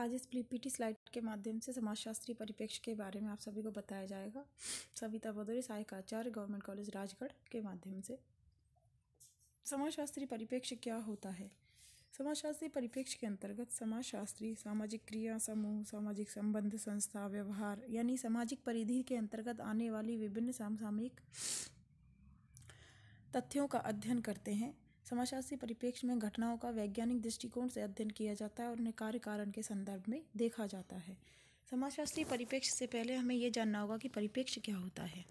आज इस PPT slide के माध्यम से समाजशास्त्री परिप्रेक्ष्य के बारे में आप सभी को बताया जाएगा सविता बदोरी सहायक आचार्य गवर्नमेंट कॉलेज राजगढ़ के माध्यम से समाजशास्त्री परिप्रेक्ष्य क्या होता है समाजशास्त्री परिप्रेक्ष्य के अंतर्गत समाजशास्त्री सामाजिक क्रिया समूह सामाजिक संबंध संस्था व्यवहार यानी सामाजिक परिधि के अंतर्गत आने वाली विभिन्न सामसामयिक तथ्यों का अध्ययन करते हैं समाजशास्त्री परिप्रेक्ष्य में घटनाओं का वैज्ञानिक दृष्टिकोण से अध्ययन किया जाता है और उन्हें कार्य कारण के संदर्भ में देखा जाता है समाजशास्त्री परिप्रेक्ष्य से पहले हमें यह जानना होगा कि परिप्रेक्ष्य क्या होता है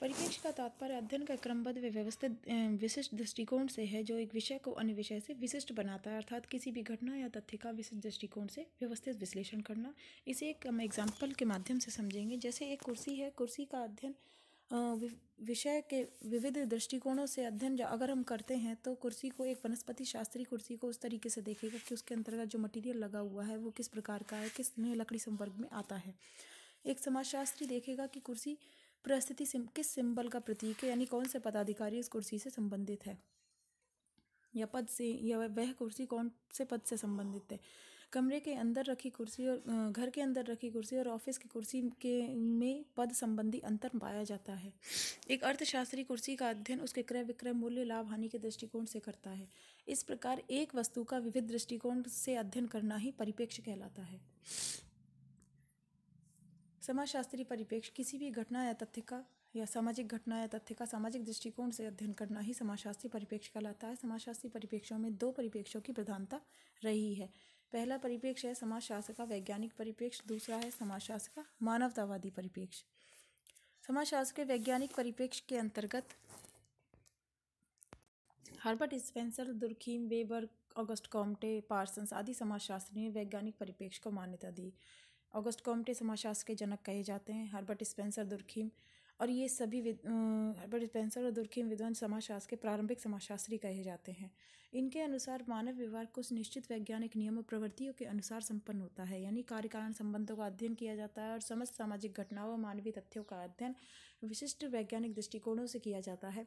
परिप्रेक्ष्य का तात्पर्य अध्ययन का क्रमबद्ध व्यवस्थित विशिष्ट दृष्टिकोण से है जो एक विषय को अन्य विषय से विशिष्ट बनाता है अर्थात किसी भी घटना या तथ्य का विशिष्ट दृष्टिकोण से व्यवस्थित विश्लेषण करना इसे एक हम एग्जाम्पल के माध्यम से समझेंगे जैसे एक कुर्सी है कुर्सी का अध्ययन विषय के विविध दृष्टिकोणों से अध्ययन अगर हम करते हैं तो कुर्सी को एक वनस्पति शास्त्री कुर्सी को उस तरीके से देखेगा कि उसके अंतर्गत जो मटेरियल लगा हुआ है वो किस प्रकार का है किस नए लकड़ी संपर्क में आता है एक समाजशास्त्री देखेगा कि कुर्सी परिस्थिति सिम, किस सिंबल का प्रतीक है यानी कौन से पदाधिकारी इस कुर्सी से संबंधित है या पद से या वह कुर्सी कौन से पद से संबंधित है कमरे के अंदर रखी कुर्सी और घर के अंदर रखी कुर्सी और ऑफिस की कुर्सी के में पद संबंधी अंतर पाया जाता है एक अर्थशास्त्री कुर्सी का अध्ययन उसके क्रय विक्रय मूल्य लाभ हानि के दृष्टिकोण से करता है इस प्रकार एक वस्तु का विविध दृष्टिकोण से अध्ययन करना ही परिपेक्ष कहलाता है समाजशास्त्री परिपेक्ष किसी भी घटना या तथ्य का या सामाजिक घटना या तथ्य का सामाजिक दृष्टिकोण से अध्ययन करना ही समाजशास्त्री परिपेक्ष कहलाता है समाजशास्त्री परिपेक्षों में दो परिप्रेक्ष्यों की प्रधानता रही है पहला परिप्रेक्ष्य है समाजशास्त्र का वैज्ञानिक परिप्रेक्ष्य दूसरा है समाजशास्त्र का मानवतावादी परिप्रेक्ष्य समाजशास्त्र के वैज्ञानिक परिप्रेक्ष्य के अंतर्गत Herbert Spencer Durkheim Weber Auguste Comte Parsons आदि समाजशास्त्री ने वैज्ञानिक परिप्रेक्ष्य को मान्यता दी ऑगस्ट कॉम्टे समाजशास्त्र के जनक कहे जाते हैं हर्बर्ट स्पेंसर दुर्खीम और ये सभी हर्बर्ट स्पेंसर और दुर्खीम विद्वान समाजशास्त्र के प्रारंभिक समाजशास्त्री कहे जाते हैं इनके अनुसार मानव व्यवहार कुछ निश्चित वैज्ञानिक नियमों प्रवृत्तियों के अनुसार संपन्न होता है यानी कार्य कारण संबंधों का अध्ययन किया जाता है और समस्त सामाजिक घटनाओं और मानवीय तथ्यों का अध्ययन विशिष्ट वैज्ञानिक दृष्टिकोणों से किया जाता है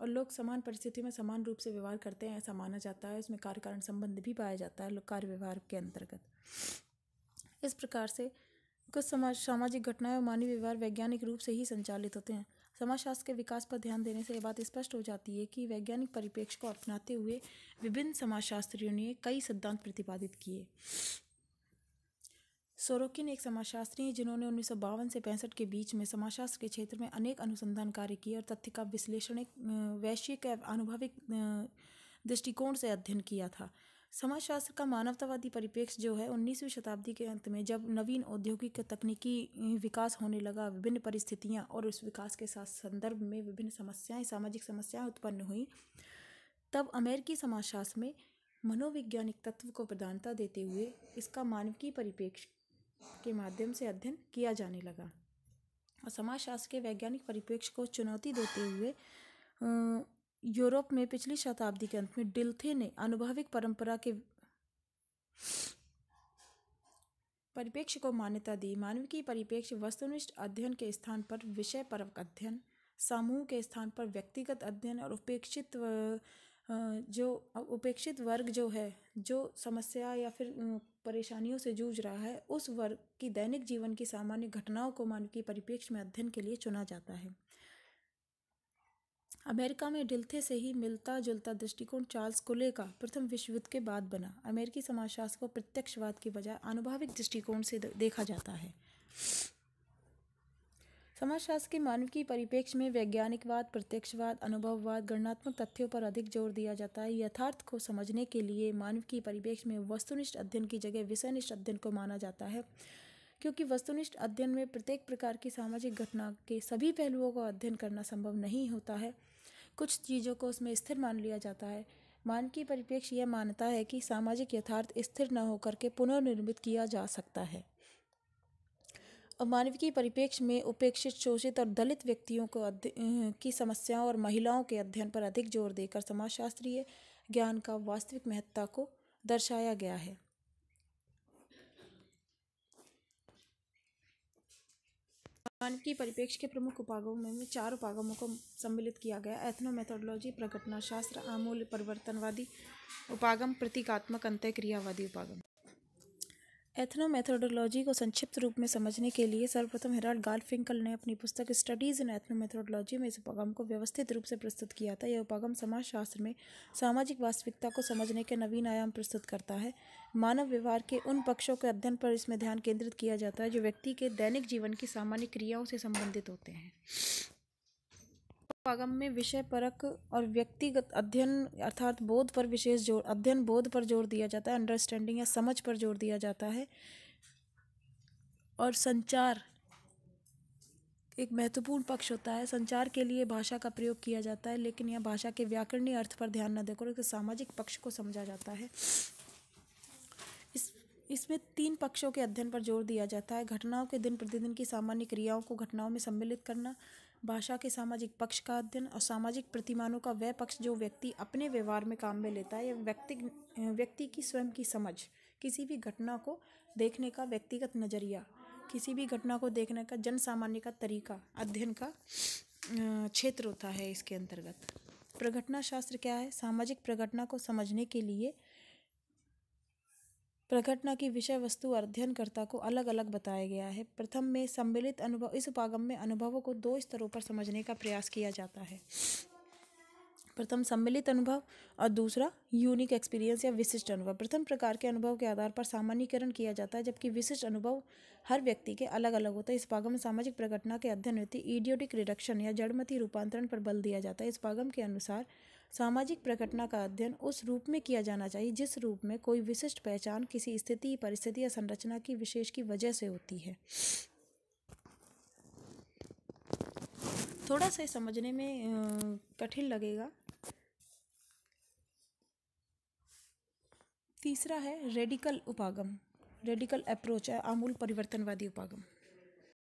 और लोग समान परिस्थिति में समान रूप से व्यवहार करते हैं ऐसा माना जाता है इसमें कार्य कारण संबंध भी पाया जाता है कार्य व्यवहार के अंतर्गत इस प्रकार से कुछ समाज सामाजिक घटनाएं और मानवीय व्यवहार वैज्ञानिक रूप से ही संचालित होते हैं समाजशास्त्र के विकास पर ध्यान देने से यह बात स्पष्ट हो जाती है कि वैज्ञानिक परिप्रेक्ष्य को अपनाते हुए विभिन्न समाजशास्त्रियों ने कई सिद्धांत प्रतिपादित किए सोरोकिन एक समाजशास्त्री हैं जिन्होंने उन्नीस से पैंसठ के बीच में समाजशास्त्र के क्षेत्र में अनेक अनुसंधान कार्य किए और तथ्य का विश्लेषण वैश्विक अनुभविक दृष्टिकोण से अध्ययन किया था समाजशास्त्र का मानवतावादी परिप्रेक्ष्य जो है उन्नीसवीं शताब्दी के अंत में जब नवीन औद्योगिक तकनीकी विकास होने लगा विभिन्न परिस्थितियाँ और उस विकास के साथ संदर्भ में विभिन्न समस्याएं सामाजिक समस्याएं उत्पन्न हुई तब अमेरिकी समाजशास्त्र में मनोवैज्ञानिक तत्व को प्रधानता देते हुए इसका मानवीय परिप्रेक्ष्य के माध्यम से अध्ययन किया जाने लगा और समाजशास्त्र के वैज्ञानिक परिप्रेक्ष्य को चुनौती देते हुए यूरोप में पिछली शताब्दी के अंत में डिल्थे ने अनुभविक परंपरा के परिप्रेक्ष्य को मान्यता दी मानव की परिपेक्ष वस्तुनिष्ठ अध्ययन के स्थान पर विषय पर अध्ययन समूह के स्थान पर व्यक्तिगत अध्ययन और उपेक्षित जो उपेक्षित वर्ग जो है जो समस्या या फिर परेशानियों से जूझ रहा है उस वर्ग की दैनिक जीवन की सामान्य घटनाओं को मानव की परिप्रेक्ष्य में अध्ययन के लिए चुना जाता है अमेरिका में डिल्थे से ही मिलता जुलता दृष्टिकोण चार्ल्स कुले का प्रथम विश्व युद्ध के बाद बना अमेरिकी समाजशास्त्र को प्रत्यक्षवाद की बजाय आनुभाविक दृष्टिकोण से देखा जाता है समाजशास्त्र के मानव की परिपेक्ष में वैज्ञानिकवाद प्रत्यक्षवाद अनुभववाद गणनात्मक तथ्यों पर अधिक जोर दिया जाता है यथार्थ को समझने के लिए मानव की परिपेक्ष में वस्तुनिष्ठ अध्ययन की जगह विषयनिष्ठ अध्ययन को माना जाता है क्योंकि वस्तुनिष्ठ अध्ययन में प्रत्येक प्रकार की सामाजिक घटना के सभी पहलुओं का अध्ययन करना संभव नहीं होता है कुछ चीज़ों को उसमें स्थिर मान लिया जाता है मान की परिप्रेक्ष्य यह मानता है कि सामाजिक यथार्थ स्थिर न होकर के पुनर्निर्मित किया जा सकता है और की परिप्रेक्ष्य में उपेक्षित शोषित और दलित व्यक्तियों को की समस्याओं और महिलाओं के अध्ययन पर अधिक जोर देकर समाजशास्त्रीय ज्ञान का वास्तविक महत्ता को दर्शाया गया है मानव परिपेक्ष के प्रमुख उपागमों में चार उपागमों को सम्मिलित किया गया एथनोमेथोडोलॉजी प्रकटनाशास्त्र आमूल परिवर्तनवादी उपागम प्रतीकात्मक क्रियावादी उपागम एथनोमेथोडोलॉजी को संक्षिप्त रूप में समझने के लिए सर्वप्रथम हेराल्ड गाल्फिंकल ने अपनी पुस्तक स्टडीज़ इन एथनोमेथोडोलॉजी में इस उपागम को व्यवस्थित रूप से प्रस्तुत किया था यह उपागम समाजशास्त्र में सामाजिक वास्तविकता को समझने के नवीन आयाम प्रस्तुत करता है मानव व्यवहार के उन पक्षों के अध्ययन पर इसमें ध्यान केंद्रित किया जाता है जो व्यक्ति के दैनिक जीवन की सामान्य क्रियाओं से संबंधित होते हैं आगम में विषय परक और व्यक्तिगत अध्ययन अर्थात बोध पर विशेष जोर अध्ययन बोध पर जोर दिया जाता है अंडरस्टैंडिंग या समझ पर जोर दिया जाता है और संचार एक महत्वपूर्ण पक्ष होता है संचार के लिए भाषा का प्रयोग किया जाता है लेकिन यह भाषा के व्याकरणीय अर्थ पर ध्यान न देकर उसके सामाजिक पक्ष को समझा जाता है इसमें तीन पक्षों के अध्ययन पर जोर दिया जाता है घटनाओं के दिन प्रतिदिन की सामान्य क्रियाओं को घटनाओं में सम्मिलित करना भाषा के सामाजिक पक्ष का अध्ययन और सामाजिक प्रतिमानों का वह पक्ष जो व्यक्ति अपने व्यवहार में काम में लेता है या व्यक्ति व्यक्ति की स्वयं की समझ किसी भी घटना को देखने का व्यक्तिगत नज़रिया किसी भी घटना को देखने का जन सामान्य का तरीका अध्ययन का क्षेत्र होता है इसके अंतर्गत प्रघटना शास्त्र क्या है सामाजिक प्रघटना को समझने के लिए प्रघटना की विषय वस्तु अध्ययनकर्ता को अलग अलग बताया गया है प्रथम में सम्मिलित अनुभव इस उपागम में अनुभवों को दो स्तरों पर समझने का प्रयास किया जाता है प्रथम सम्मिलित अनुभव और दूसरा यूनिक एक्सपीरियंस या विशिष्ट अनुभव प्रथम प्रकार के अनुभव के आधार पर सामान्यकरण किया जाता है जबकि विशिष्ट अनुभव हर व्यक्ति के अलग अलग होता है इस पागम में सामाजिक प्रकटना के अध्ययन हेतु ईडियोटिक रिडक्शन या जड़मती रूपांतरण पर बल दिया जाता है इस पागम के अनुसार सामाजिक प्रकटना का अध्ययन उस रूप में किया जाना चाहिए जिस रूप में कोई विशिष्ट पहचान किसी स्थिति परिस्थिति या संरचना की विशेष की वजह से होती है थोड़ा सा समझने में कठिन लगेगा तीसरा है रेडिकल उपागम रेडिकल अप्रोच है आमूल परिवर्तनवादी उपागम